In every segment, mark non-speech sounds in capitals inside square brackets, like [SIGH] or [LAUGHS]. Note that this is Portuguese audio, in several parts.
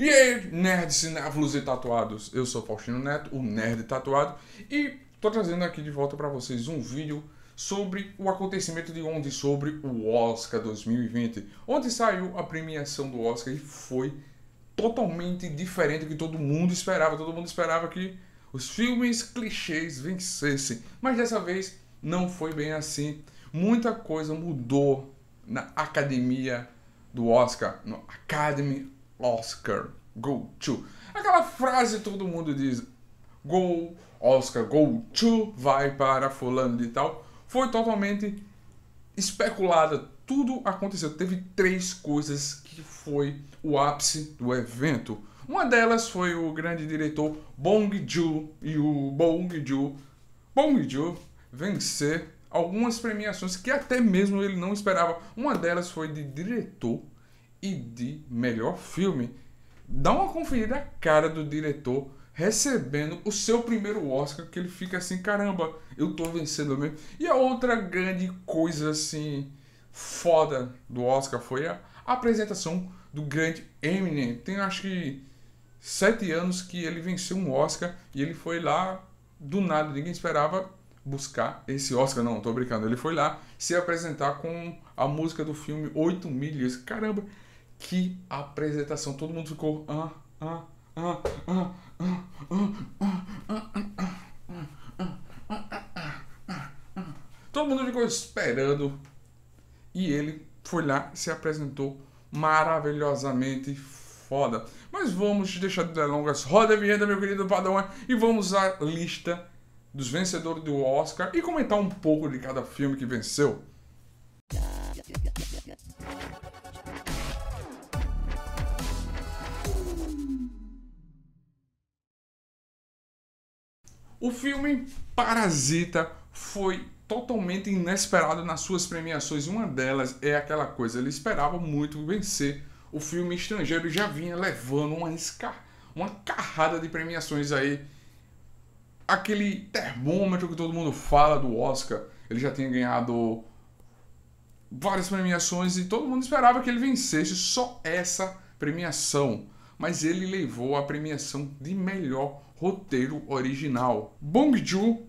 E aí, nerds, cinéfilos e tatuados, eu sou Faustino Neto, o nerd tatuado, e tô trazendo aqui de volta para vocês um vídeo sobre o acontecimento de ontem, sobre o Oscar 2020. onde saiu a premiação do Oscar e foi totalmente diferente do que todo mundo esperava. Todo mundo esperava que os filmes clichês vencessem, mas dessa vez não foi bem assim. Muita coisa mudou na academia do Oscar, no Academy Oscar, go to. Aquela frase todo mundo diz: Go, Oscar, go to, vai para Fulano e tal. Foi totalmente especulada. Tudo aconteceu. Teve três coisas que foi o ápice do evento. Uma delas foi o grande diretor Bong Joon e o Bong Joon, Bong Joon vencer algumas premiações que até mesmo ele não esperava. Uma delas foi de diretor e de melhor filme. Dá uma conferida à cara do diretor recebendo o seu primeiro Oscar, que ele fica assim, caramba, eu tô vencendo mesmo. E a outra grande coisa assim foda do Oscar foi a apresentação do grande Eminem. Tem acho que sete anos que ele venceu um Oscar e ele foi lá do nada, ninguém esperava buscar esse Oscar, não, tô brincando. Ele foi lá se apresentar com a música do filme 8 milhas. Caramba, que apresentação! Todo mundo ficou. Ah, ah, ah, ah, Todo mundo ficou esperando. E ele foi lá se apresentou maravilhosamente foda. Mas vamos deixar de delongas. Roda a vinheta, meu querido Padão, e vamos à lista dos vencedores do Oscar e comentar um pouco de cada filme que venceu. O filme Parasita foi totalmente inesperado nas suas premiações. Uma delas é aquela coisa, ele esperava muito vencer. O filme estrangeiro já vinha levando uma, esca... uma carrada de premiações aí. Aquele termômetro que todo mundo fala do Oscar. Ele já tinha ganhado várias premiações e todo mundo esperava que ele vencesse só essa premiação mas ele levou a premiação de melhor roteiro original. Bong Joon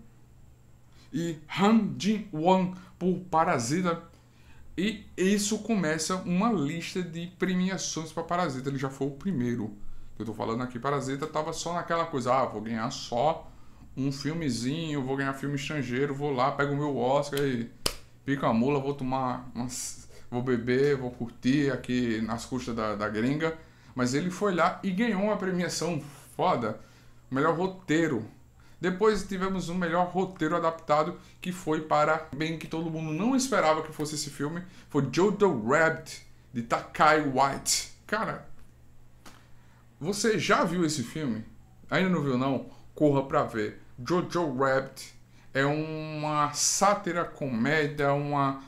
e Han Jin-won por Parasita. E isso começa uma lista de premiações para Parasita. Ele já foi o primeiro. Eu tô falando aqui, Parasita tava só naquela coisa, ah, vou ganhar só um filmezinho, vou ganhar filme estrangeiro, vou lá, pego o meu Oscar e pico a mula, vou tomar umas, vou beber, vou curtir aqui nas custas da, da gringa mas ele foi lá e ganhou uma premiação foda, o melhor roteiro. Depois tivemos um melhor roteiro adaptado, que foi para bem que todo mundo não esperava que fosse esse filme, foi Jojo Rabbit de Takai White. Cara, você já viu esse filme? Ainda não viu não? Corra pra ver. Jojo Rabbit é uma sátira, comédia, uma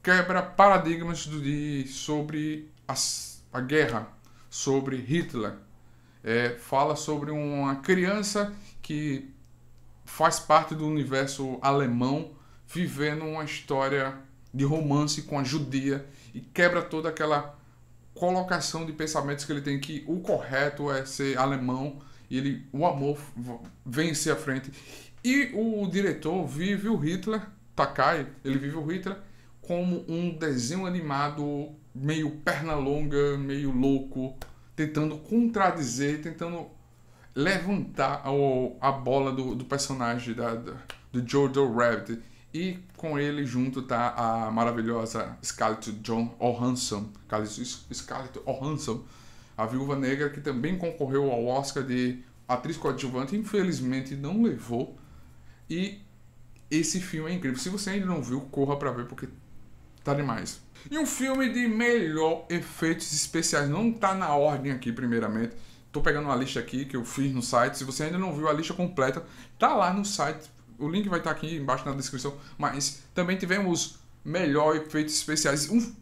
quebra paradigmas de, sobre as a guerra, sobre Hitler. É, fala sobre uma criança que faz parte do universo alemão vivendo uma história de romance com a judia e quebra toda aquela colocação de pensamentos que ele tem que o correto é ser alemão e ele o amor vence à frente e o diretor vive o Hitler Takai ele vive o Hitler como um desenho animado meio perna longa, meio louco, tentando contradizer, tentando levantar a, a bola do, do personagem da, da, do Jojo Rabbit. E com ele junto tá a maravilhosa Scarlett John Johansson, Scarlett Johansson, a Viúva Negra, que também concorreu ao Oscar de atriz coadjuvante, infelizmente não levou. E esse filme é incrível. Se você ainda não viu, corra para ver porque Tá demais. E um filme de melhor efeitos especiais. Não tá na ordem aqui, primeiramente. Tô pegando uma lista aqui que eu fiz no site. Se você ainda não viu a lista completa, tá lá no site. O link vai estar tá aqui embaixo na descrição. Mas também tivemos melhor efeitos especiais. Um,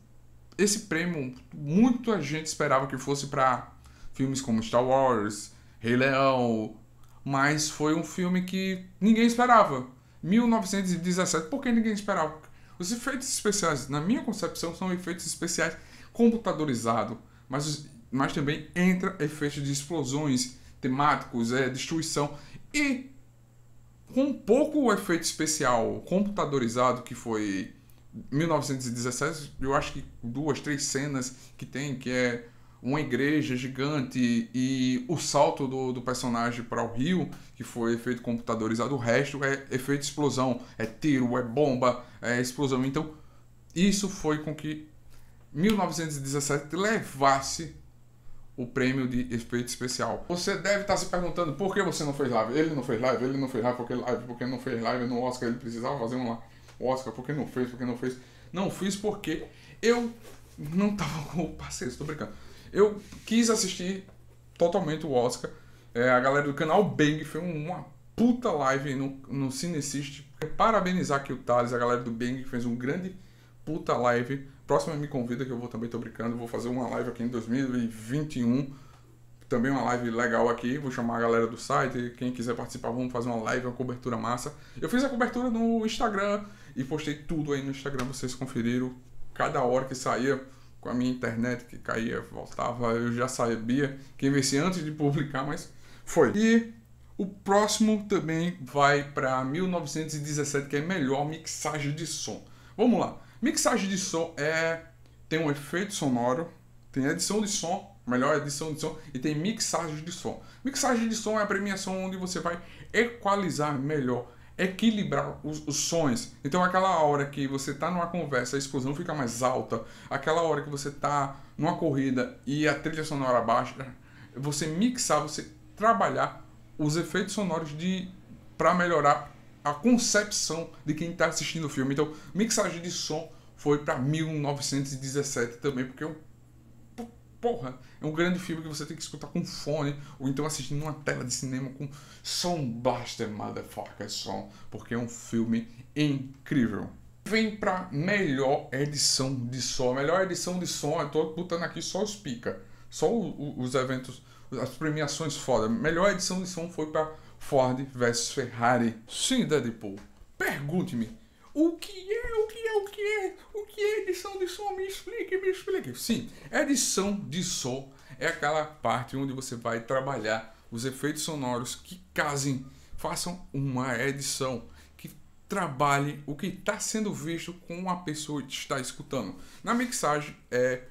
esse prêmio, muita gente esperava que fosse para filmes como Star Wars, Rei Leão. Mas foi um filme que ninguém esperava. 1917, por que ninguém esperava? Os efeitos especiais, na minha concepção, são efeitos especiais computadorizados, mas, mas também entra efeitos de explosões temáticos, é, destruição. E com pouco efeito especial computadorizado que foi 1917, eu acho que duas, três cenas que tem, que é uma igreja gigante e o salto do, do personagem para o rio, que foi efeito computadorizado, o resto é efeito explosão, é tiro, é bomba, é explosão. Então, isso foi com que 1917 levasse o prêmio de efeito especial. Você deve estar se perguntando por que você não fez live. Ele não fez live, ele não fez live, porque live, porque não fez live no Oscar, ele precisava fazer um Oscar, porque não fez, porque não fez. Não fiz porque eu não tava com parceiro, tô brincando. Eu quis assistir totalmente o Oscar. É, a galera do canal Bang foi uma puta live no, no Cinecist. Parabenizar aqui o Thales, a galera do Bang que fez um grande puta live. Próxima me convida que eu vou também, tô brincando, vou fazer uma live aqui em 2021. Também uma live legal aqui, vou chamar a galera do site, quem quiser participar, vamos fazer uma live, uma cobertura massa. Eu fiz a cobertura no Instagram e postei tudo aí no Instagram, vocês conferiram cada hora que saía com a minha internet que caía, voltava, eu já sabia quem venci antes de publicar, mas foi. E o próximo também vai para 1917, que é melhor mixagem de som. Vamos lá. Mixagem de som é tem um efeito sonoro, tem edição de som, melhor edição de som e tem mixagem de som. Mixagem de som é a premiação onde você vai equalizar melhor equilibrar os, os, sons. Então, aquela hora que você está numa conversa, a explosão fica mais alta, aquela hora que você está numa corrida e a trilha sonora baixa, você mixar, você trabalhar os efeitos sonoros de para melhorar a concepção de quem está assistindo o filme. Então, mixagem de som foi para 1917 também, porque eu porra, é um grande filme que você tem que escutar com fone, ou então assistindo numa tela de cinema com som Blaster Motherfucker Som, porque é um filme incrível. Vem pra melhor edição de som. melhor edição de som, eu tô botando aqui só os pica, só o, o, os eventos, as premiações foda. Melhor edição de som foi para Ford vs Ferrari. Sim, Deadpool, pergunte-me o que é, o que é, o que é, o que é edição de som? Me explique, me explique. Sim, edição de som é aquela parte onde você vai trabalhar os efeitos sonoros que casem, façam uma edição que trabalhe o que está sendo visto com a pessoa que está escutando. Na mixagem é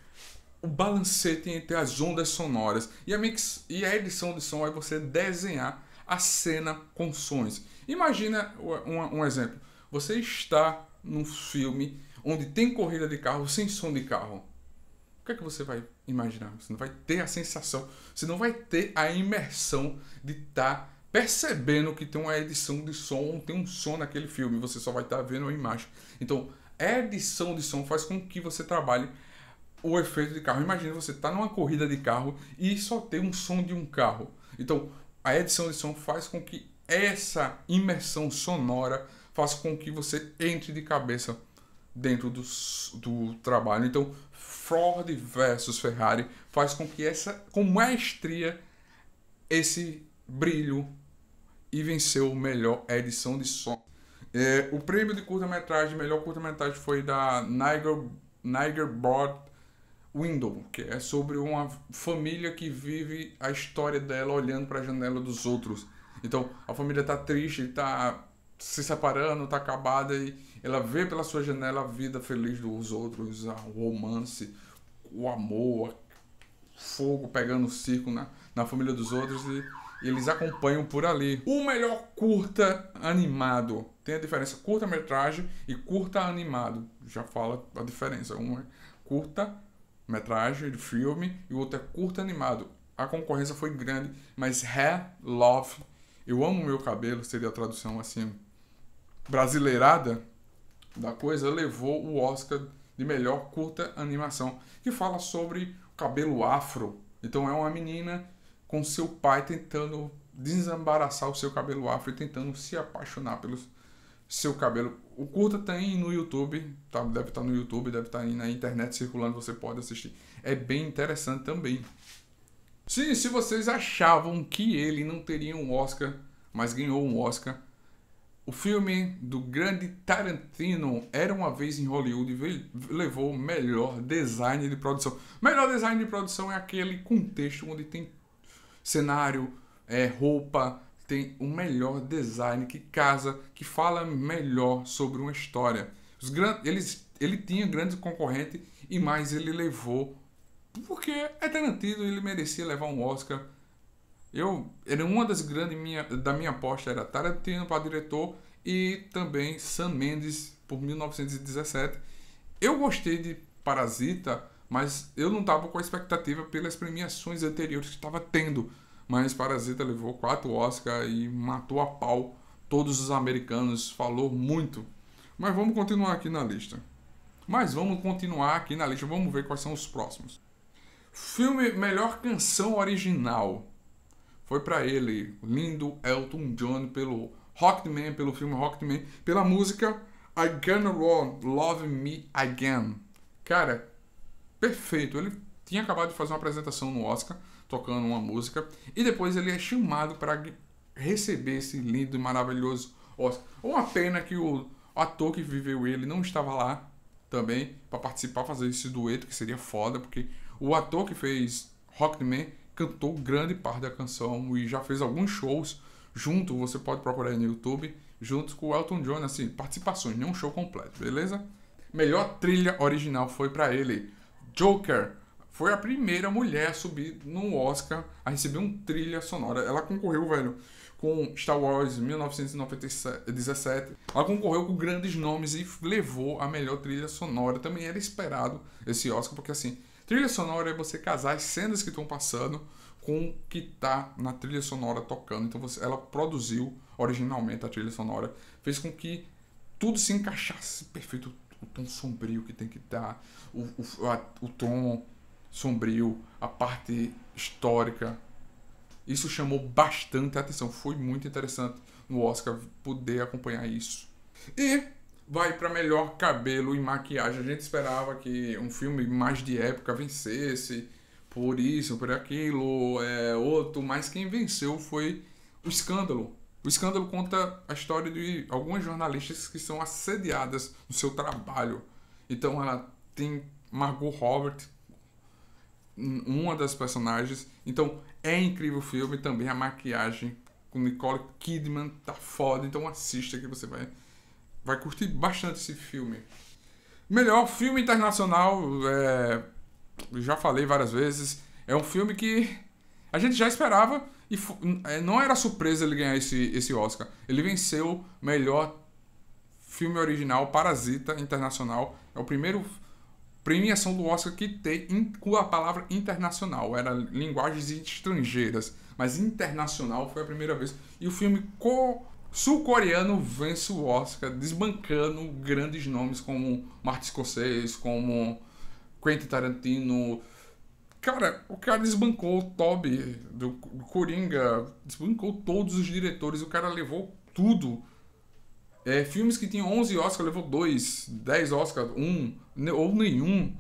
o balancete entre as ondas sonoras e a, mix, e a edição de som é você desenhar a cena com sons. Imagina um, um exemplo. Você está num filme onde tem corrida de carro sem som de carro. O que é que você vai imaginar? Você não vai ter a sensação, você não vai ter a imersão de estar tá percebendo que tem uma edição de som, tem um som naquele filme, você só vai estar tá vendo a imagem. Então, edição de som faz com que você trabalhe o efeito de carro. Imagina você estar tá numa corrida de carro e só ter um som de um carro. Então, a edição de som faz com que essa imersão sonora faça com que você entre de cabeça dentro do, do trabalho. Então, Ford versus Ferrari faz com que essa, com maestria, esse brilho e venceu melhor edição de som. É, o prêmio de curta-metragem, melhor curta-metragem foi da Niger, Niger Broad Window, que é sobre uma família que vive a história dela olhando para a janela dos outros. Então, a família está triste, está se separando, tá acabada e ela vê pela sua janela a vida feliz dos outros, o romance, o amor, o fogo pegando o circo na, na família dos outros e, e eles acompanham por ali. O melhor curta animado. Tem a diferença curta-metragem e curta animado. Já fala a diferença. Um é curta-metragem de filme e o outro é curta animado. A concorrência foi grande, mas Hair Love, eu amo meu cabelo, seria a tradução assim brasileirada da coisa levou o Oscar de melhor curta animação, que fala sobre o cabelo afro. Então é uma menina com seu pai tentando desembaraçar o seu cabelo afro e tentando se apaixonar pelo seu cabelo. O curta tem no YouTube, tá? deve estar tá no YouTube, deve estar tá na internet circulando, você pode assistir. É bem interessante também. Sim, se vocês achavam que ele não teria um Oscar, mas ganhou um Oscar, o filme do grande Tarantino, Era Uma Vez em Hollywood, levou o melhor design de produção. Melhor design de produção é aquele contexto onde tem cenário, é, roupa, tem o melhor design que casa, que fala melhor sobre uma história. Os Eles... Ele tinha grandes concorrentes e mais ele levou porque é Tarantino ele merecia levar um Oscar eu era uma das grandes minha, da minha aposta era Tarantino para diretor e também Sam Mendes por 1917. Eu gostei de Parasita, mas eu não estava com a expectativa pelas premiações anteriores que estava tendo. Mas Parasita levou quatro Oscars e matou a pau todos os americanos, falou muito. Mas vamos continuar aqui na lista. Mas vamos continuar aqui na lista, vamos ver quais são os próximos. Filme Melhor Canção Original foi para ele, lindo Elton John, pelo Rockman pelo filme Rockman pela música I Gonna Run, Love Me Again. Cara, perfeito. Ele tinha acabado de fazer uma apresentação no Oscar, tocando uma música, e depois ele é chamado para receber esse lindo e maravilhoso Oscar. Uma pena que o ator que viveu ele não estava lá também para participar, fazer esse dueto, que seria foda, porque o ator que fez Rockman cantou grande parte da canção e já fez alguns shows junto, você pode procurar aí no YouTube, junto com o Elton John, assim, participações, nenhum show completo, beleza? Melhor trilha original foi para ele, Joker. Foi a primeira mulher a subir no Oscar a receber um trilha sonora. Ela concorreu, velho, com Star Wars 1917. Ela concorreu com grandes nomes e levou a melhor trilha sonora. Também era esperado esse Oscar, porque assim, Trilha sonora é você casar as cenas que estão passando com o que está na trilha sonora tocando. Então você, ela produziu originalmente a trilha sonora, fez com que tudo se encaixasse perfeito. O tom sombrio que tem que estar tá, o, o, a, o tom sombrio, a parte histórica. Isso chamou bastante atenção. Foi muito interessante no Oscar poder acompanhar isso. E vai para melhor cabelo e maquiagem. A gente esperava que um filme mais de época vencesse por isso, por aquilo, é, outro, mas quem venceu foi o escândalo. O escândalo conta a história de algumas jornalistas que são assediadas no seu trabalho. Então ela tem Margot Robert, uma das personagens. Então é incrível o filme, também a maquiagem com Nicole Kidman tá foda. Então assista que você vai vai curtir bastante esse filme. Melhor filme internacional, é, já falei várias vezes, é um filme que a gente já esperava e é, não era surpresa ele ganhar esse, esse Oscar. Ele venceu melhor filme original Parasita Internacional. É o primeiro premiação do Oscar que tem com a palavra internacional. Era linguagens estrangeiras, mas internacional foi a primeira vez. E o filme co sul-coreano vence o Oscar, desbancando grandes nomes como Martin Scorsese, como Quentin Tarantino. Cara, o cara desbancou o Toby do Coringa, desbancou todos os diretores, o cara levou tudo. É, filmes que tinham 11 Oscars, levou 2, 10 Oscars, 1 um, ou nenhum.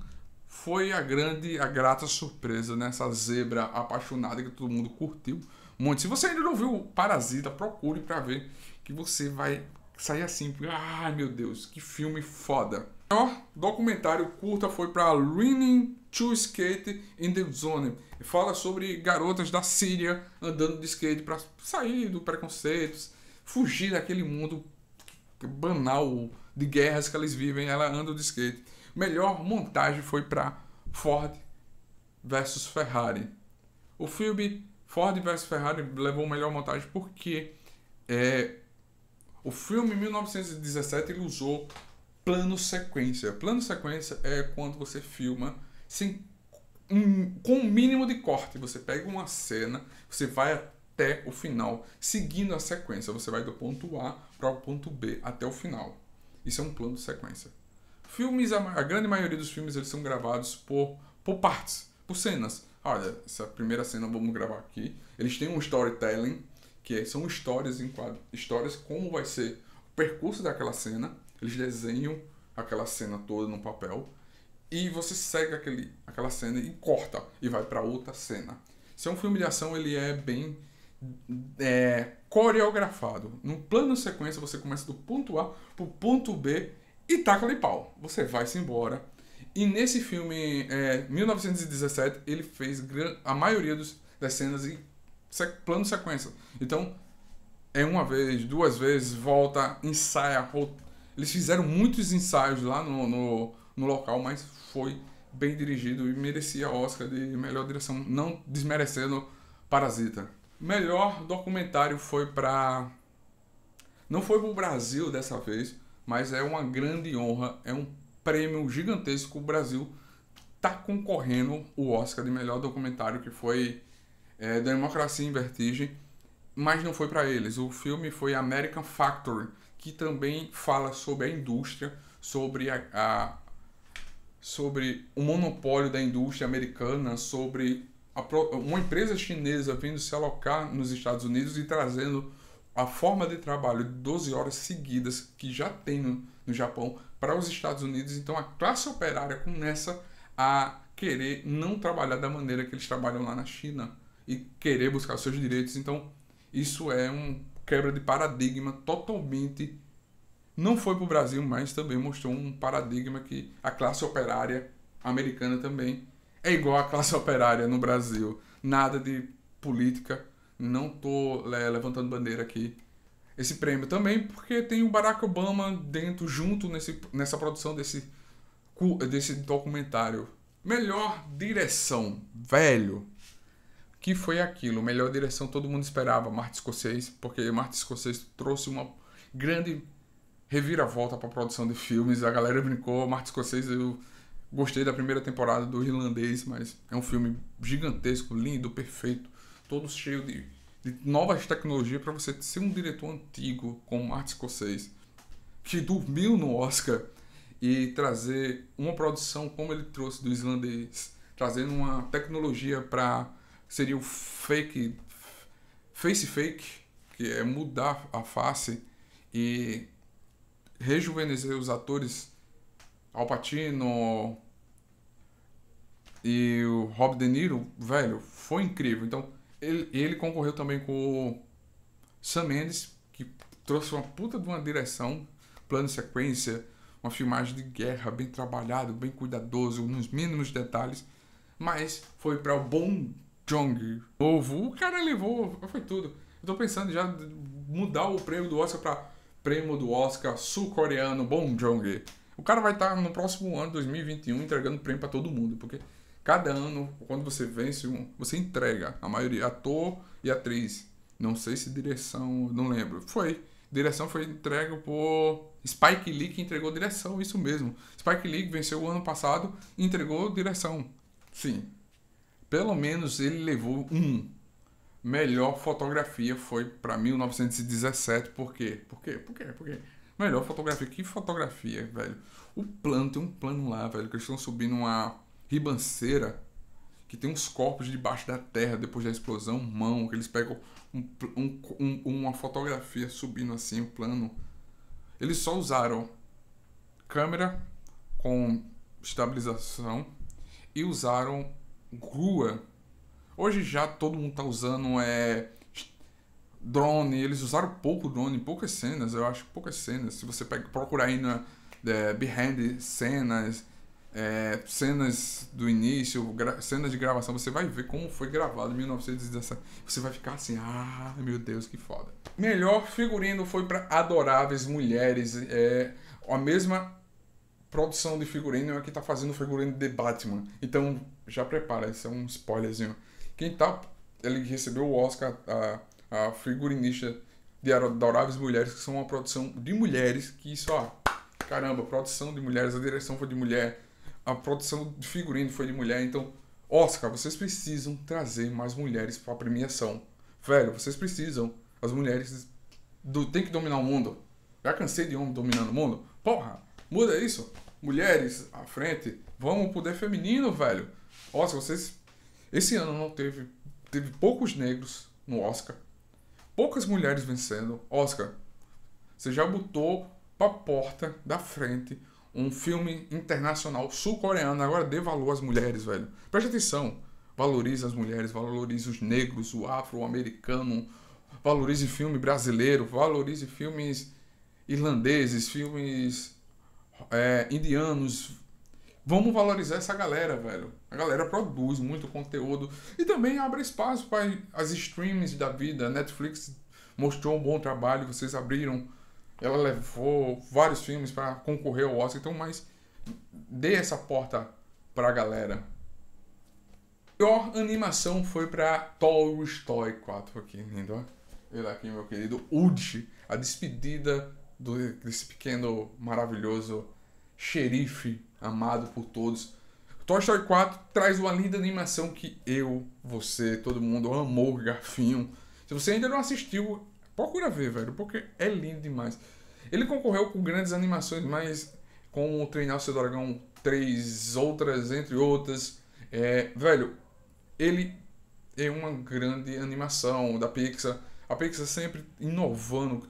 Foi a grande, a grata surpresa nessa zebra apaixonada que todo mundo curtiu. Muito. Se você ainda não viu Parasita, procure para ver que você vai sair assim. Ai, meu Deus, que filme foda. O maior documentário curta foi para Learning to Skate in the Zone. E fala sobre garotas da Síria andando de skate para sair do preconceitos, fugir daquele mundo banal de guerras que elas vivem. Ela anda de skate. Melhor montagem foi para Ford versus Ferrari. O filme Ford vs Ferrari levou melhor montagem porque é, o filme 1917 ele usou plano sequência. Plano sequência é quando você filma sem, um, com o um mínimo de corte. Você pega uma cena, você vai até o final, seguindo a sequência. Você vai do ponto A para o ponto B até o final. Isso é um plano sequência. Filmes, a, a grande maioria dos filmes eles são gravados por, por partes, por cenas olha, essa primeira cena vamos gravar aqui. Eles têm um storytelling, que é, são histórias em quadro, histórias como vai ser o percurso daquela cena. Eles desenham aquela cena toda no papel e você segue aquele, aquela cena e corta e vai para outra cena. Se é um filme de ação, ele é bem é, coreografado. No plano sequência, você começa do ponto A pro ponto B e taca-lhe pau. Você vai-se embora e nesse filme, é, 1917, ele fez a maioria dos, das cenas em sec, plano sequência. Então, é uma vez, duas vezes, volta, ensaia. Eles fizeram muitos ensaios lá no, no, no local, mas foi bem dirigido e merecia Oscar de melhor direção, não desmerecendo Parasita. Melhor documentário foi para não foi para o Brasil dessa vez, mas é uma grande honra, é um prêmio gigantesco, o Brasil está concorrendo o Oscar de melhor documentário, que foi é, Democracia em Vertigem, mas não foi para eles. O filme foi American Factory, que também fala sobre a indústria, sobre a, a sobre o monopólio da indústria americana, sobre a, uma empresa chinesa vindo se alocar nos Estados Unidos e trazendo a forma de trabalho de 12 horas seguidas que já tem no, no Japão para os Estados Unidos. Então a classe operária começa a querer não trabalhar da maneira que eles trabalham lá na China e querer buscar seus direitos. Então isso é um quebra de paradigma totalmente. Não foi para o Brasil, mas também mostrou um paradigma que a classe operária americana também é igual à classe [LAUGHS] operária no Brasil. Nada de política não tô é, levantando bandeira aqui. Esse prêmio também, porque tem o Barack Obama dentro, junto nesse, nessa produção desse, desse documentário. Melhor direção, velho. Que foi aquilo? Melhor direção todo mundo esperava, Martin Scorsese, porque Martin Scorsese trouxe uma grande reviravolta para a produção de filmes. A galera brincou, Martin Scorsese, eu gostei da primeira temporada do Irlandês, mas é um filme gigantesco, lindo, perfeito todo cheio de, de novas tecnologias para você ser um diretor antigo como Martin Scorsese, que dormiu no Oscar e trazer uma produção como ele trouxe do islandês, trazendo uma tecnologia para seria o fake face fake, que é mudar a face e rejuvenescer os atores Al Pacino e o Rob De Niro, velho, foi incrível. Então, ele, ele concorreu também com o Sam Mendes, que trouxe uma puta de uma direção, plano sequência, uma filmagem de guerra bem trabalhado, bem cuidadoso, nos mínimos detalhes, mas foi para o Bong Jong. Novo, o cara levou, foi tudo. Eu tô pensando já mudar o prêmio do Oscar para prêmio do Oscar sul-coreano Bong Jong. O cara vai estar tá, no próximo ano, 2021, entregando prêmio para todo mundo, porque Cada ano, quando você vence um, você entrega a maioria, ator e atriz. Não sei se direção, não lembro. Foi. Direção foi entregue por Spike Lee que entregou direção, isso mesmo. Spike Lee venceu o ano passado e entregou direção. Sim. Pelo menos ele levou um. Melhor fotografia foi para 1917. Por quê? Por quê? Por quê? Por quê? Melhor fotografia. Que fotografia, velho? O plano, tem um plano lá, velho, que eles estão subindo uma ribanceira, que tem uns corpos debaixo da terra depois da explosão, mão, que eles pegam um, um, um, uma fotografia subindo assim, o plano. Eles só usaram câmera com estabilização e usaram grua. Hoje já todo mundo tá usando é, drone, eles usaram pouco drone, poucas cenas, eu acho, poucas cenas. Se você pega, procurar aí na é, behind cenas, é, cenas do início, cenas de gravação, você vai ver como foi gravado em 1917. Você vai ficar assim, ah, meu Deus, que foda. Melhor figurino foi para adoráveis mulheres. É, a mesma produção de figurino é que tá fazendo o figurino de Batman. Então, já prepara, isso é um spoilerzinho. Quem tá. Ele recebeu o Oscar, a, a figurinista de Adoráveis Mulheres, que são uma produção de mulheres, que isso, ó. Caramba, produção de mulheres, a direção foi de mulher, a produção de figurino foi de mulher, então, Oscar, vocês precisam trazer mais mulheres para a premiação. Velho, vocês precisam. As mulheres do, tem que dominar o mundo. Já cansei de homem dominando o mundo. Porra, muda isso. Mulheres à frente, vamos poder feminino, velho. Oscar, vocês esse ano não teve teve poucos negros no Oscar. Poucas mulheres vencendo. Oscar, você já botou a porta da frente um filme internacional sul-coreano agora dê valor às mulheres, velho. Preste atenção. Valorize as mulheres, valorize os negros, o afro-americano, valorize filme brasileiro, valorize filmes irlandeses, filmes é, indianos. Vamos valorizar essa galera, velho. A galera produz muito conteúdo e também abre espaço para as streams da vida. A Netflix mostrou um bom trabalho, vocês abriram ela levou vários filmes para concorrer ao Oscar, então, mas dê essa porta pra galera. A pior animação foi para Toy Story 4 aqui, lindo, ó. Ele aqui, meu querido Ud, a despedida do, desse pequeno, maravilhoso xerife amado por todos. Toy Story 4 traz uma linda animação que eu, você, todo mundo amou, Garfinho. Se você ainda não assistiu, Procura ver, velho, porque é lindo demais. Ele concorreu com grandes animações, mas com o Treinar o Seu Dragão 3, outras, entre outras. É, velho, ele é uma grande animação da Pixar. A Pixar sempre inovando,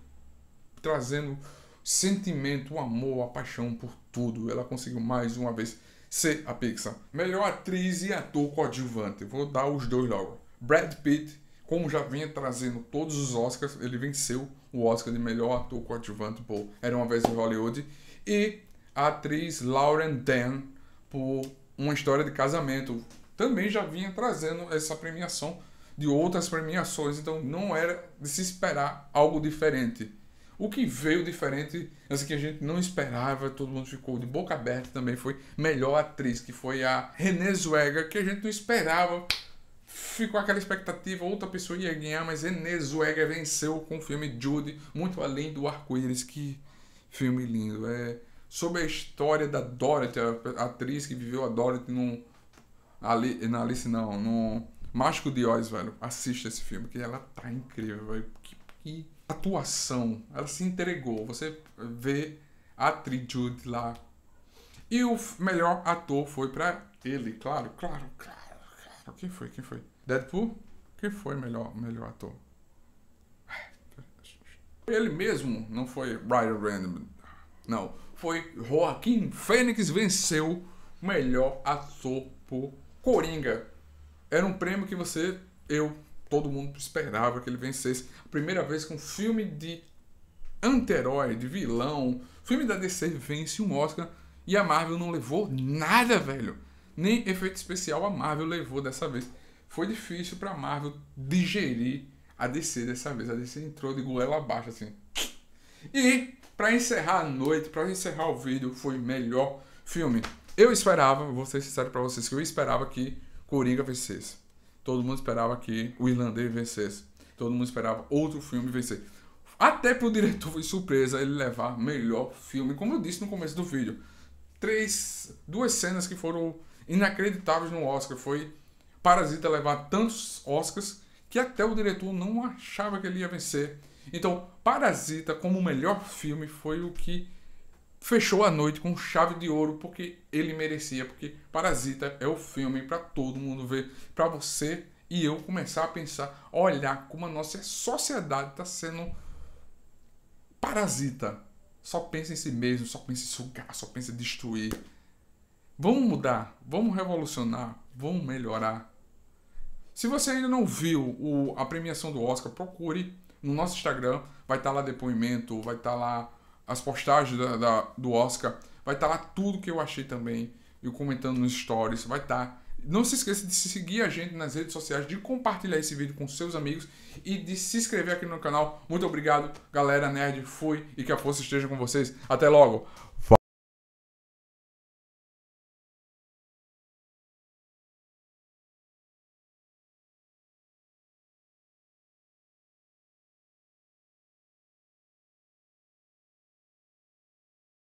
trazendo sentimento, o amor, a paixão por tudo. Ela conseguiu mais uma vez ser a Pixar. Melhor atriz e ator coadjuvante. Vou dar os dois logo. Brad Pitt como já vinha trazendo todos os Oscars, ele venceu o Oscar de melhor ator coadjuvante por Era uma vez em Hollywood e a atriz Lauren Dan por Uma História de Casamento. Também já vinha trazendo essa premiação de outras premiações, então não era de se esperar algo diferente. O que veio diferente, assim, que a gente não esperava, todo mundo ficou de boca aberta também, foi melhor atriz, que foi a Renée Zellweger, que a gente não esperava ficou aquela expectativa, outra pessoa ia ganhar, mas Enezuega venceu com o filme Judy, muito além do arco-íris. Que filme lindo! É sobre a história da Dorothy, a atriz que viveu a Dorothy no Ali, na Alice, não, no Mágico de Oz, velho. Assista esse filme, que ela tá incrível, velho. Que, que atuação! Ela se entregou. Você vê a atriz Judy lá. E o melhor ator foi para ele, claro, claro, claro quem foi? Quem foi? Deadpool? Quem foi melhor, melhor ator? Ele mesmo não foi Ryan Random. Não. Foi Joaquim Fênix venceu melhor ator por Coringa. Era um prêmio que você, eu, todo mundo esperava que ele vencesse. Primeira vez que um filme de anterói, de vilão, filme da DC vence um Oscar e a Marvel não levou nada, velho nem efeito especial a Marvel levou dessa vez. Foi difícil para Marvel digerir a DC dessa vez. A DC entrou de goela abaixo, assim. E, para encerrar a noite, para encerrar o vídeo, foi melhor filme. Eu esperava, vou ser sincero pra vocês, que eu esperava que Coringa vencesse. Todo mundo esperava que o irlandês vencesse. Todo mundo esperava outro filme vencer. Até pro diretor foi surpresa ele levar melhor filme. Como eu disse no começo do vídeo, três, duas cenas que foram inacreditáveis no Oscar. Foi Parasita levar tantos Oscars que até o diretor não achava que ele ia vencer. Então, Parasita, como o melhor filme, foi o que fechou a noite com chave de ouro, porque ele merecia, porque Parasita é o filme para todo mundo ver, para você e eu começar a pensar, olhar como a nossa sociedade está sendo parasita. Só pensa em si mesmo, só pensa em sugar, só pensa em destruir. Vamos mudar, vamos revolucionar, vamos melhorar. Se você ainda não viu o, a premiação do Oscar, procure no nosso Instagram, vai estar tá lá depoimento, vai estar tá lá as postagens da, da, do Oscar, vai estar tá lá tudo que eu achei também, eu comentando nos stories, vai estar. Tá. Não se esqueça de seguir a gente nas redes sociais, de compartilhar esse vídeo com seus amigos e de se inscrever aqui no canal. Muito obrigado, galera nerd. Fui e que a força esteja com vocês. Até logo.